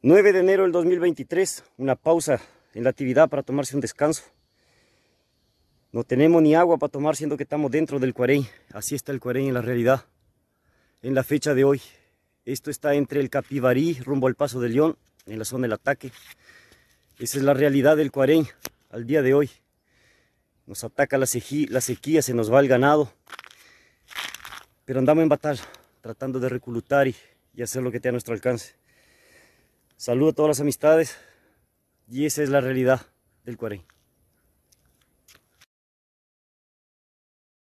9 de enero del 2023, una pausa en la actividad para tomarse un descanso. No tenemos ni agua para tomar, siendo que estamos dentro del Cuarén. Así está el Cuarén en la realidad, en la fecha de hoy. Esto está entre el Capivarí, rumbo al Paso de León, en la zona del ataque. Esa es la realidad del Cuarén al día de hoy. Nos ataca la sequía, la sequía se nos va el ganado. Pero andamos en batalla, tratando de reclutar y, y hacer lo que esté a nuestro alcance. Saludo a todas las amistades y esa es la realidad del cuarén.